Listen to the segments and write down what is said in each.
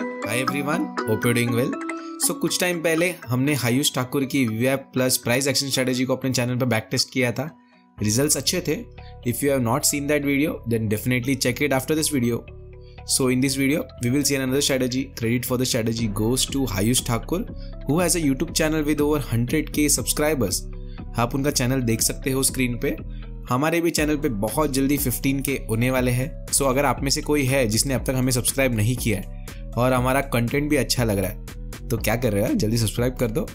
Hi everyone hope you doing well so कुछ time पहले हमने हायुष ठाकुर की V plus price action strategy को अपने चैनल पर बैक टेस्ट किया था रिजल्ट्स अच्छे थे if you have not seen that video then definitely check it after this video so So in this video, we will see another strategy. Credit for the strategy goes to Hayush Thakur, who has a YouTube channel with over 100k subscribers आप उनका channel देख सकते हो screen पे हमारे भी channel पे बहुत जल्दी 15 के होने वाले हैं सो so, अगर आप में से कोई है जिसने अब तक हमें सब्सक्राइब नहीं किया है और हमारा कंटेंट भी अच्छा लग रहा है तो क्या कर रहे हो यार जल्दी सब्सक्राइब कर दो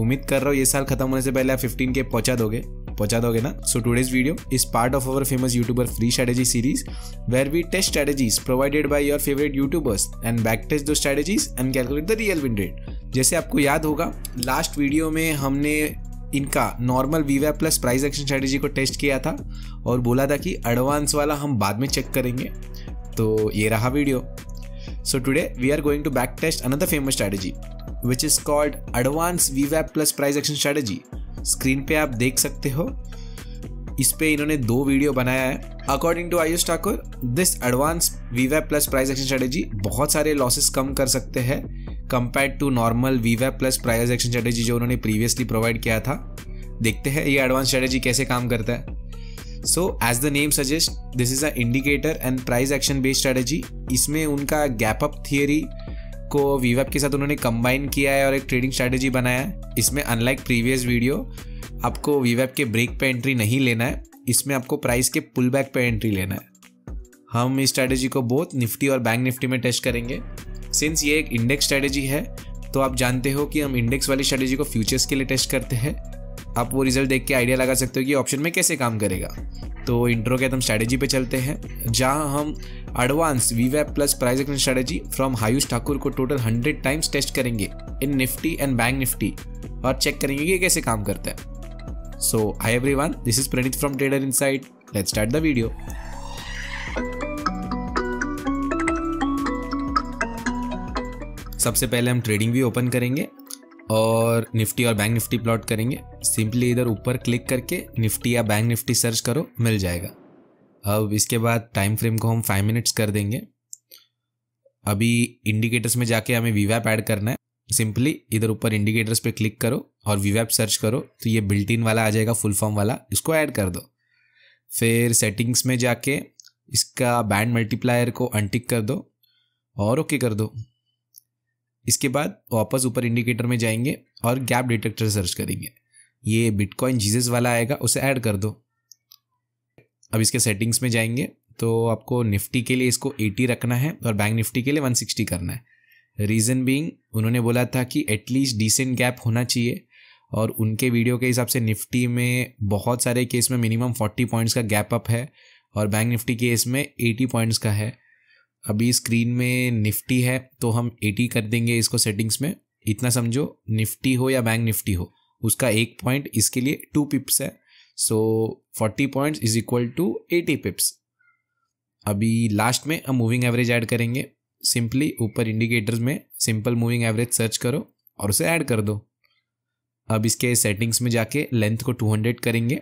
उम्मीद कर रहा हूँ ये साल खत्म होने से पहले आप फिफ्टीन के पहुँचा दोगे पहुंचा दोगे ना so today's video is part of our famous YouTuber free strategy series where we test strategies provided by your favourite YouTubers and backtest दो strategies and calculate the real win rate जैसे आपको याद होगा last video में हमने इनका normal वीवे plus price action strategy को टेस्ट किया था और बोला था कि एडवांस वाला हम बाद में चेक करेंगे तो ये रहा video So today we are going to backtest another famous strategy which is called Advanced VWAP Plus Price Action Strategy. Screen पे आप देख सकते हो इस पे इन्होंने दो वीडियो बनाया है according to Ayush Thakur this advance वीवे प्लस प्राइस एक्शन स्ट्रेटेजी बहुत सारे लॉसेस कम कर सकते हैं कंपेयर टू नॉर्मल वीवे प्लस प्राइस एक्शन स्ट्रेटेजी जो उन्होंने प्रीवियसली प्रोवाइड किया था देखते हैं ये एडवांस स्ट्रेटेजी कैसे काम करता है so as the name suggest this is a indicator and price action based strategy इसमें उनका गैप अप थियरी को वीवेप के साथ उन्होंने कंबाइन किया है और एक ट्रेडिंग स्ट्रैटेजी बनाया है इसमें अनलाइक प्रीवियस वीडियो आपको वीवेप के ब्रेक पे एंट्री नहीं लेना है इसमें आपको प्राइस के पुल बैक पे एंट्री लेना है हम इस स्ट्रेटेजी को बहुत निफ्टी और बैंक निफ्टी में टेस्ट करेंगे सिंस ये एक इंडेक्स स्ट्रेटेजी है तो आप जानते हो कि हम इंडेक्स वाली स्ट्रेटेजी को फ्यूचर्स के लिए टेस्ट करते हैं आप वो रिजल्ट देख के आइडिया लगा सकते हो कि ऑप्शन में कैसे काम करेगा तो इंट्रो के एकदम स्ट्रैटेजी पे चलते हैं जहां हम एडवांस वी वैप plus price action strategy from Ayush Thakur को टोटल हंड्रेड टाइम्स टेस्ट करेंगे in Nifty and bank Nifty और चेक करेंगे कि कैसे काम करता है so hi everyone this is Praneet from Trader Insight let start the video सबसे पहले हम ट्रेडिंग भी ओपन करेंगे और निफ्टी और बैंक निफ्टी प्लॉट करेंगे सिंपली इधर ऊपर क्लिक करके निफ्टी या बैंक निफ्टी सर्च करो मिल जाएगा अब इसके बाद टाइम फ्रेम को हम फाइव मिनट्स कर देंगे अभी इंडिकेटर्स में जाके हमें वीवैप ऐड करना है सिंपली इधर ऊपर इंडिकेटर्स पे क्लिक करो और वीवैप सर्च करो तो ये बिल्ट इन वाला आ जाएगा फुल फॉर्म वाला इसको ऐड कर दो फिर सेटिंग्स में जाके इसका बैंड मल्टीप्लायर को अनटिक कर दो और ओके कर दो इसके बाद वापस ऊपर इंडिकेटर में जाएंगे और गैप डिटेक्टर सर्च करेंगे ये बिटकॉइन जीजेस वाला आएगा उसे ऐड कर दो अब इसके सेटिंग्स में जाएंगे तो आपको निफ्टी के लिए इसको 80 रखना है और बैंक निफ्टी के लिए 160 करना है रीज़न बीइंग उन्होंने बोला था कि एटलीस्ट डिसेंट गैप होना चाहिए और उनके वीडियो के हिसाब से निफ्टी में बहुत सारे केस में मिनिमम 40 पॉइंट्स का गैप अप है और बैंक निफ्टी केस में 80 पॉइंट्स का है अभी स्क्रीन में निफ्टी है तो हम एटी कर देंगे इसको सेटिंग्स में इतना समझो निफ्टी हो या बैंक निफ्टी हो उसका एक पॉइंट इसके लिए टू पिप्स है so forty points is equal to eighty pips अभी लास्ट में हम मूविंग एवरेज ऐड करेंगे सिंपली ऊपर इंडिकेटर्स में सिंपल मूविंग एवरेज सर्च करो और उसे ऐड कर दो अब इसके सेटिंग्स में जाके लेंथ को 200 करेंगे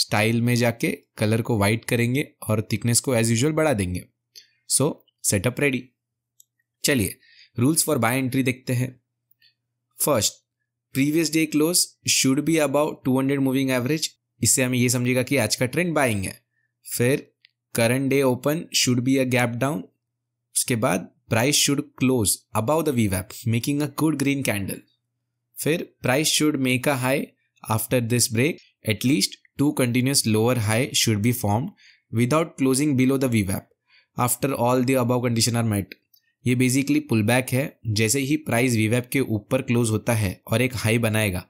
स्टाइल में जाके कलर को वाइट करेंगे और थिकनेस को एज यूजल बढ़ा देंगे सो so, सेटअप रेडी चलिए रूल्स फॉर बाय एंट्री देखते हैं first previous day close should be above hundred moving average इससे हमें यह समझेगा कि आज का ट्रेंड बाइंग है फिर current day open should be a gap down उसके बाद price should close above the वी वैप making a good green candle फिर price should make a high after this break at least two continuous lower high should be form without closing below the वी वैप after all the above condition are met ये basically pull back है जैसे ही price वीवैप के ऊपर close होता है और एक हाई बनाएगा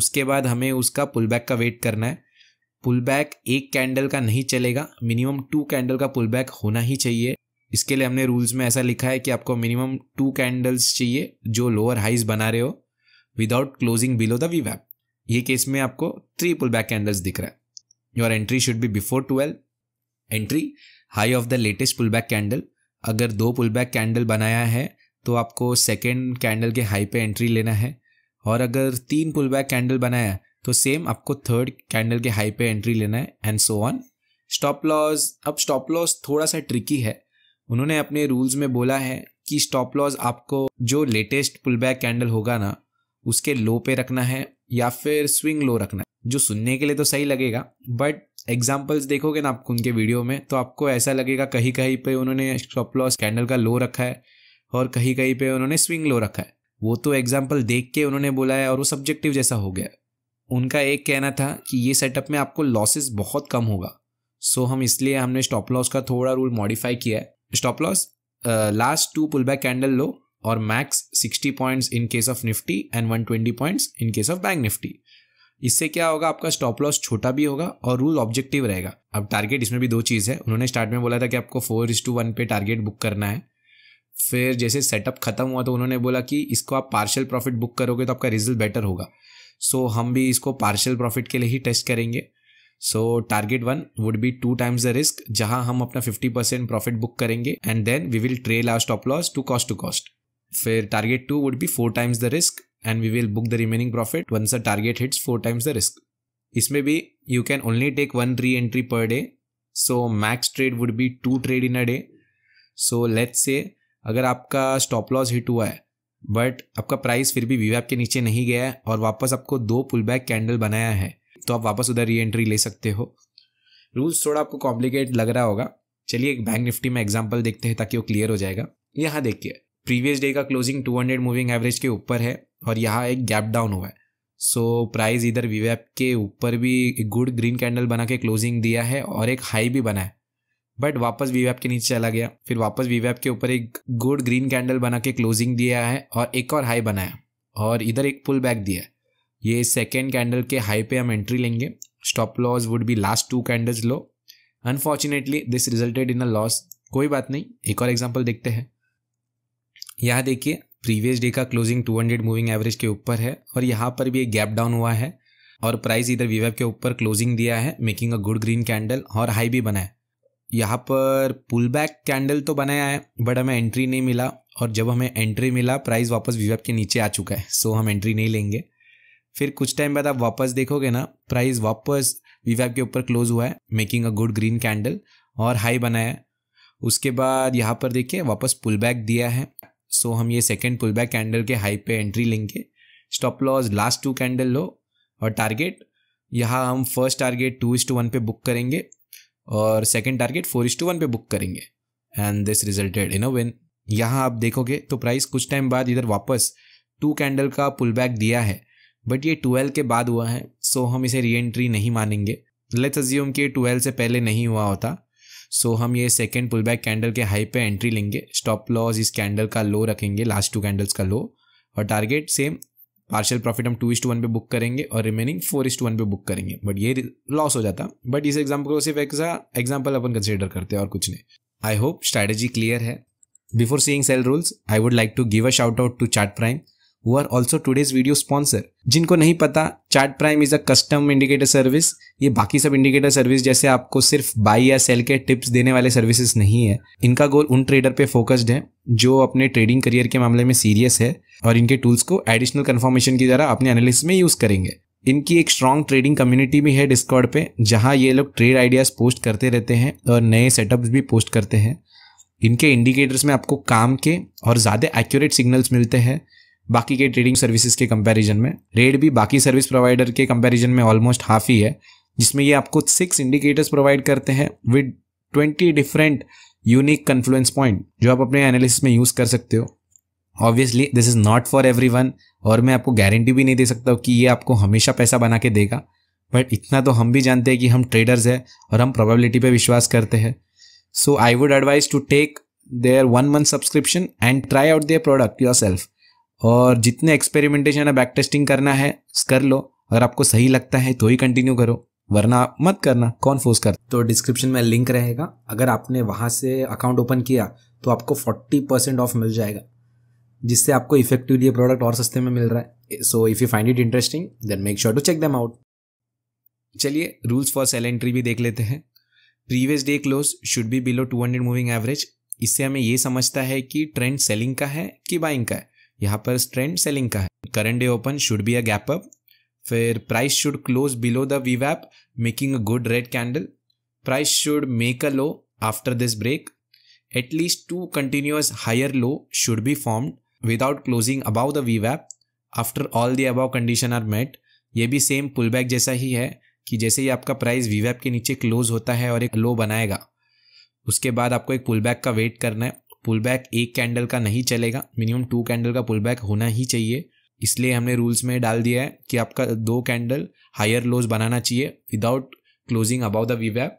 उसके बाद हमें उसका पुल बैक का वेट करना है पुल बैक एक कैंडल का नहीं चलेगा मिनिमम टू कैंडल का पुल बैक होना ही चाहिए इसके लिए हमने रूल्स में ऐसा लिखा है कि आपको मिनिमम टू कैंडल्स चाहिए जो लोअर हाइज बना रहे हो विदाउट क्लोजिंग बिलो द वी वैप ये केस में आपको थ्री पुल बैक कैंडल्स दिख रहा है your entry should be before twelve entry high of the latest pull back candle अगर दो पुल बैक कैंडल बनाया है तो आपको सेकेंड कैंडल के हाई पे एंट्री लेना है और अगर तीन पुल बैक कैंडल बनाया तो सेम आपको थर्ड कैंडल के हाई पे एंट्री लेना है and so on stop loss अब स्टॉप लॉस थोड़ा सा ट्रिकी है उन्होंने अपने रूल्स में बोला है कि स्टॉप लॉस आपको जो लेटेस्ट पुल बैक कैंडल होगा ना उसके लो पे रखना है या फिर स्विंग लो रखना है जो सुनने के लिए तो सही लगेगा बट एग्जाम्पल्स देखोगे ना आपको उनके वीडियो में तो आपको ऐसा लगेगा कहीं कहीं पे उन्होंने स्टॉप लॉस कैंडल का लो रखा है और कहीं कहीं पे उन्होंने स्विंग लो रखा है वो तो एग्जाम्पल देख के उन्होंने बोला है और वो सब्जेक्टिव जैसा हो गया उनका एक कहना था कि ये सेटअप में आपको लॉसेस बहुत कम होगा सो हम इसलिए हमने स्टॉप लॉस का थोड़ा रूल मॉडिफाई किया है stop loss last two pull back candle low और max sixty points in case of Nifty and one twenty points in case of bank Nifty इससे क्या होगा आपका स्टॉप लॉस छोटा भी होगा और रूल ऑब्जेक्टिव रहेगा अब टारगेट इसमें भी दो चीज़ है उन्होंने स्टार्ट में बोला था कि आपको फोर इस टू वन पे टारगेट बुक करना है फिर जैसे सेटअप खत्म हुआ तो उन्होंने बोला कि इसको आप पार्शियल प्रॉफिट बुक करोगे तो आपका रिजल्ट बेटर होगा सो so, हम भी इसको पार्शियल प्रॉफिट के लिए ही टेस्ट करेंगे so target one would be two times the risk जहां हम अपना फिफ्टी परसेंट प्रॉफिट बुक करेंगे and then we will trail our stop loss to cost to cost फिर target two would be four times the risk and we will book the remaining profit once the target hits four times the risk इसमें भी you can only take one re entry per day so max trade would be two trade in a day so let's say अगर आपका stop loss hit हुआ है but आपका price फिर भी वीवैप के नीचे नहीं गया है और वापस आपको दो पुल बैक कैंडल बनाया है तो आप वापस उधर री एंट्री ले सकते हो रूल्स थोड़ा आपको कॉम्प्लिकेट लग रहा होगा चलिए एक बैंक निफ्टी में एग्जाम्पल देखते हैं ताकि वो क्लियर हो जाएगा यहाँ देखिए प्रीवियस डे का क्लोजिंग 200 मूविंग एवरेज के ऊपर है और यहाँ एक गैप डाउन हुआ है सो प्राइस इधर वीवैप के ऊपर भी एक गुड ग्रीन कैंडल बना के क्लोजिंग दिया है और एक हाई भी बना है बट वापस वीवैप के नीचे चला गया फिर वापस वीवैप के ऊपर एक गुड ग्रीन कैंडल बना के क्लोजिंग दिया है और एक और हाई बनाया और इधर एक पुल बैक दिया है ये सेकेंड कैंडल के हाई पे हम एंट्री लेंगे stop loss would be last two candles low unfortunately this resulted in a loss कोई बात नहीं एक और एग्जाम्पल देखते हैं यहाँ देखिए प्रीवियस डे का क्लोजिंग 200 मूविंग एवरेज के ऊपर है और यहाँ पर भी एक गैप डाउन हुआ है और प्राइस इधर वीवेब के ऊपर क्लोजिंग दिया है making a good green candle और हाई भी बना है यहाँ पर पुल बैक कैंडल तो बनाया है बट हमें एंट्री नहीं मिला और जब हमें एंट्री मिला प्राइस वापस वीवेब के नीचे आ चुका है सो हम एंट्री नहीं लेंगे फिर कुछ टाइम बाद आप वापस देखोगे ना प्राइस वापस वीवैप के ऊपर क्लोज हुआ है making a good green candle और हाई बनाया है उसके बाद यहाँ पर देखिए वापस पुल बैक दिया है सो हम ये सेकेंड पुल बैक कैंडल के हाई पे एंट्री लेंगे stop loss last two candle low और टारगेट यहाँ हम first target two is to one पे बुक करेंगे और second target four is to one पे बुक करेंगे and this resulted in a win यहाँ आप देखोगे तो प्राइस कुछ टाइम बाद इधर वापस टू कैंडल का पुल बैक दिया है बट ये ट्वेल्व के बाद हुआ है सो हम इसे री एंट्री नहीं मानेंगे लेट्स अज्यूम कि ट्वेल्व से पहले नहीं हुआ होता सो हम ये सेकेंड पुल बैक कैंडल के हाई पे एंट्री लेंगे स्टॉप लॉस इस कैंडल का लो रखेंगे लास्ट टू कैंडल्स का लो और टारगेट सेम पार्शियल प्रॉफिट हम टू इस टू वन पे बुक करेंगे और remaining four is to one पे बुक करेंगे बट ये लॉस हो जाता बट इस एग्जाम्पल को सिर्फ एग्जाम्पल अपन कंसिडर करते हैं और कुछ नहीं आई होप स्ट्रैटेजी क्लियर है before seeing sell rules I would like to give a shout out to Chart Prime who are also today's video sponsor जिनको नहीं पता Chart Prime is a custom indicator service ये बाकी सब indicator service जैसे आपको सिर्फ बाई या सेल के टिप्स देने वाले सर्विसेज नहीं है इनका गोल उन ट्रेडर पे फोकस्ड है जो अपने ट्रेडिंग करियर के मामले में सीरियस है और इनके टूल्स को एडिशनल कन्फर्मेशन की द्वारा अपने एनालिस्ट में यूज करेंगे इनकी एक स्ट्रॉन्ग ट्रेडिंग कम्युनिटी भी है डिस्कॉर्ड पे जहाँ ये लोग ट्रेड आइडियाज़ पोस्ट करते रहते हैं और नए सेटअप्स भी पोस्ट करते हैं इनके इंडिकेटर्स में आपको काम के और ज़्यादा एक्यूरेट सिग्नल्स मिलते हैं बाकी के ट्रेडिंग सर्विसेज के कंपैरिजन में रेट भी बाकी सर्विस प्रोवाइडर के कंपैरिजन में ऑलमोस्ट हाफ ही है जिसमें ये आपको सिक्स इंडिकेटर्स प्रोवाइड करते हैं with twenty different unique confluence point जो आप अपने एनालिसिस में यूज़ कर सकते हो obviously this is not for every और मैं आपको गारंटी भी नहीं दे सकता हूँ कि ये आपको हमेशा पैसा बना के देगा बट इतना तो हम भी जानते हैं कि हम ट्रेडर्स हैं और हम प्रोबेबिलिटी पे विश्वास करते हैं so I would advise to take their one month subscription and try out their product yourself और जितने एक्सपेरिमेंटेशन है बैक टेस्टिंग करना है कर लो अगर आपको सही लगता है तो ही कंटिन्यू करो वरना मत करना कौन फोर्स कर तो डिस्क्रिप्शन में लिंक रहेगा अगर आपने वहाँ से अकाउंट ओपन किया तो आपको फोर्टी परसेंट ऑफ मिल जाएगा जिससे आपको इफेक्टिवली ये प्रोडक्ट और सस्ते में मिल रहा है so if you find it interesting then make sure to check them out चलिए रूल्स फॉर सेल एंट्री भी देख लेते हैं previous day close should be below 200 moving average इससे हमें ये समझता है कि ट्रेंड सेलिंग का है कि बाइंग का है यहाँ पर ट्रेंड सेलिंग का है current day open should be a gap up फिर price should close below the वी वैप making a good red candle price should make a low after this break at least two continuous higher low should be be without closing above the वी वैप after all the above condition are met ये भी same pull back जैसा ही है कि जैसे ही आपका price वैप के नीचे क्लोज होता है और एक लो बनाएगा उसके बाद आपको एक पुल बैक का वेट करना है पुल बैक एक कैंडल का नहीं चलेगा मिनिमम टू कैंडल का पुल बैक होना ही चाहिए इसलिए हमने रूल्स में डाल दिया है कि आपका दो कैंडल हायर लोज बनाना चाहिए विदाउट क्लोजिंग अबाउ द वैप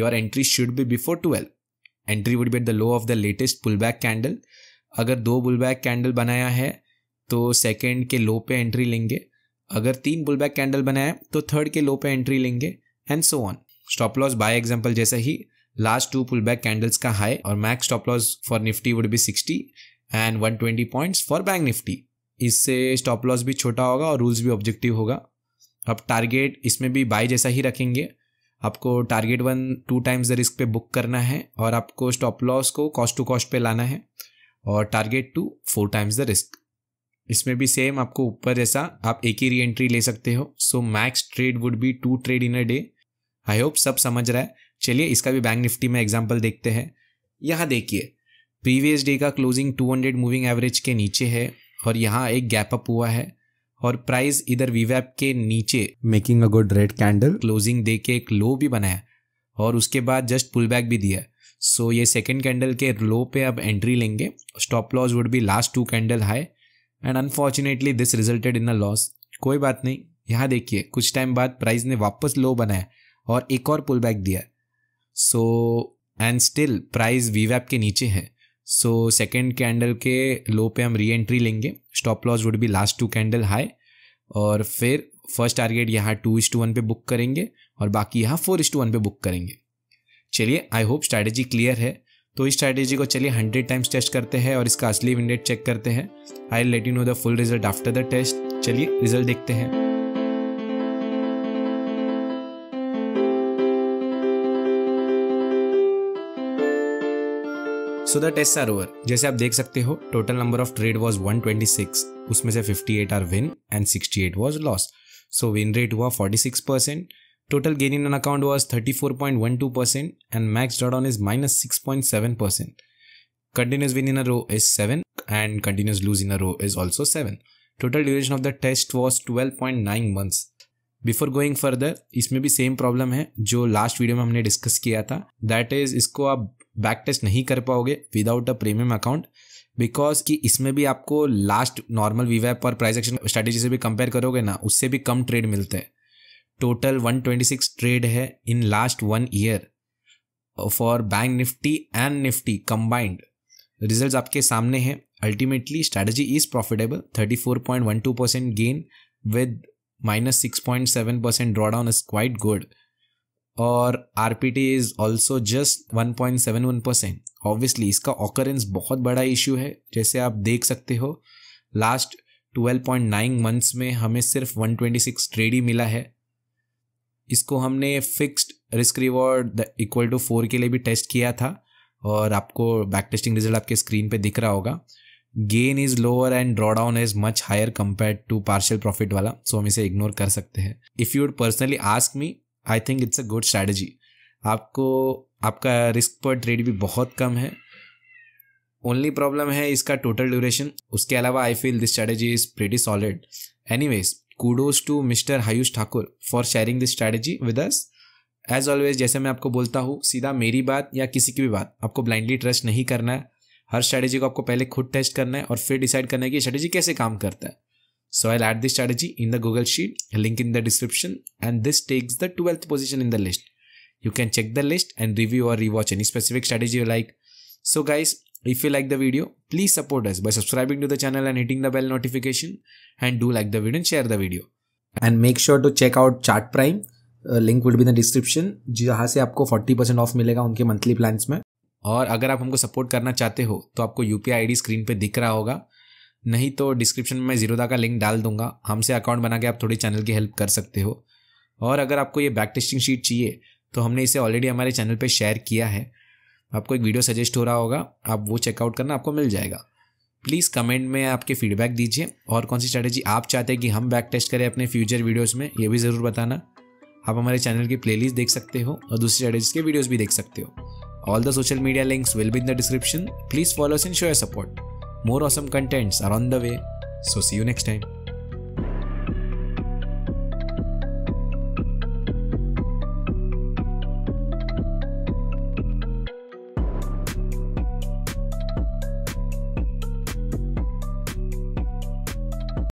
your entry should be before twelve entry would be at the low of the latest pull back candle अगर दो पुल बैक कैंडल बनाया है तो सेकेंड के लो पे एंट्री लेंगे अगर तीन पुल बैक कैंडल बनाया है तो थर्ड के लो पे एंट्री लेंगे and so on stop loss by example जैसा ही last two pull back candles का हाई और stop loss for Nifty would be sixty and one twenty point for bank Nifty इससे स्टॉप लॉस भी छोटा होगा और रूल्स भी ऑब्जेक्टिव होगा अब टारगेट इसमें भी बाय जैसा ही रखेंगे आपको target one two times the risk पे बुक करना है और आपको स्टॉप लॉस को कॉस्ट टू कॉस्ट पे लाना है और target two four times the risk इसमें भी सेम आपको ऊपर जैसा आप एक ही री एंट्री ले सकते हो so max trade would be two trade in a day I hope सब समझ रहा है चलिए इसका भी बैंक निफ्टी में एग्जाम्पल देखते हैं यहाँ देखिए प्रीवियस डे का क्लोजिंग 200 मूविंग एवरेज के नीचे है और यहाँ एक गैप अप हुआ है और प्राइस इधर वीवैप के नीचे making a good red candle closing दे के एक लो भी बनाया और उसके बाद जस्ट पुल बैक भी दिया सो so, ये सेकेंड कैंडल के लो पे अब एंट्री लेंगे stop loss would be last two candle high and unfortunately this resulted in a loss कोई बात नहीं यहाँ देखिए कुछ टाइम बाद प्राइस ने वापस लो बनाया और एक और पुल बैक दिया सो एंड स्टिल प्राइस वीवैप के नीचे है सो सेकेंड कैंडल के लो पे हम री एंट्री लेंगे stop loss would be last two candle high और फिर फर्स्ट टारगेट यहाँ टू इस टू वन पे बुक करेंगे और बाकी यहाँ फोर इज टू वन पे बुक करेंगे चलिए आई होप स्ट्रैटेजी क्लियर है तो इस स्ट्रैटेजी को चलिए हंड्रेड टाइम्स टेस्ट करते हैं और इसका असली विंडेट चेक करते हैं I let you know the full result after the test चलिए रिजल्ट देखते हैं so the test are over जैसे आप देख सकते हो total number of trade was six उसमें से eight are win and eight was loss so win rate हुआ six percent total gain in an account was two percent and max drawdown is minus seven percent in a row is seven and continuous loss in a row is also seven total duration of the test was twelve point nine months before going further इसमें भी same problem है जो last video में हमने discuss किया था that is इसको आप बैक टेस्ट नहीं कर पाओगे without a premium account because कि इसमें भी आपको लास्ट नॉर्मल वीवैप और प्राइस एक्शन स्ट्रैटेजी से भी कंपेयर करोगे ना उससे भी कम ट्रेड मिलते हैं टोटल 126 ट्रेड है in last one year for bank Nifty and Nifty combined result आपके सामने हैं ultimately strategy is profitable 34.12 percent gain with minus six point seven percent drawdown is quite good और R P T is also just one point seven one percent obviously इसका occurrence बहुत बड़ा issue है जैसे आप देख सकते हो last twelve point nine months में हमें सिर्फ वन ट्वेंटी सिक्स ट्रेड ही मिला है इसको हमने fixed risk reward equal to four के लिए भी टेस्ट किया था और आपको बैक टेस्टिंग रिजल्ट आपके स्क्रीन पे दिख रहा होगा gain is lower and drawdown is much higher compare to partial profit वाला सो हम इसे इग्नोर कर सकते हैं if you would personally ask me I think it's a good strategy आपको आपका रिस्क पर ट्रेड भी बहुत कम है ओनली प्रॉब्लम है इसका टोटल ड्यूरेशन उसके अलावा I feel this strategy is pretty solid anyways kudos to mister Ayush Thakur for sharing this strategy with us as always जैसे मैं आपको बोलता हूँ सीधा मेरी बात या किसी की भी बात आपको ब्लाइंडली ट्रस्ट नहीं करना है हर स्ट्रैटेजी को आपको पहले खुद टेस्ट करना है और फिर डिसाइड करना है कि स्ट्रैटेजी कैसे काम करता है so I add this strategy in the Google sheet link in the description and this takes the twelfth position in the list you can check the list and review और rewatch any specific strategy you like so guys if you like the video please support us by subscribing to the channel and hitting the bell notification and do like the video and share the video and make sure to check out Chart Prime link will be the description जहाँ से आपको forty percent of मिलेगा उनके monthly plans में और अगर आप हमको सपोर्ट करना चाहते हो तो आपको यू पी स्क्रीन पर दिख रहा होगा नहीं तो डिस्क्रिप्शन में मैं जीरोदा का लिंक डाल दूंगा हमसे अकाउंट बना के आप थोड़ी चैनल की हेल्प कर सकते हो और अगर आपको ये बैक टेस्टिंग शीट चाहिए तो हमने इसे ऑलरेडी हमारे चैनल पे शेयर किया है आपको एक वीडियो सजेस्ट हो रहा होगा आप वो चेकआउट करना आपको मिल जाएगा प्लीज़ कमेंट में आपके फीडबैक दीजिए और कौन सी स्ट्रैटेजी आप चाहते हैं कि हम बैक टेस्ट करें अपने फ्यूचर वीडियोज़ में ये भी ज़रूर बताना आप हमारे चैनल की प्लेलिस्ट देख सकते हो और दूसरी स्ट्रैटेजी के वीडियोज़ भी देख सकते हो All the social media links will be in the description. Please follow us and show your support. More awesome contents are on the way. So see you next time.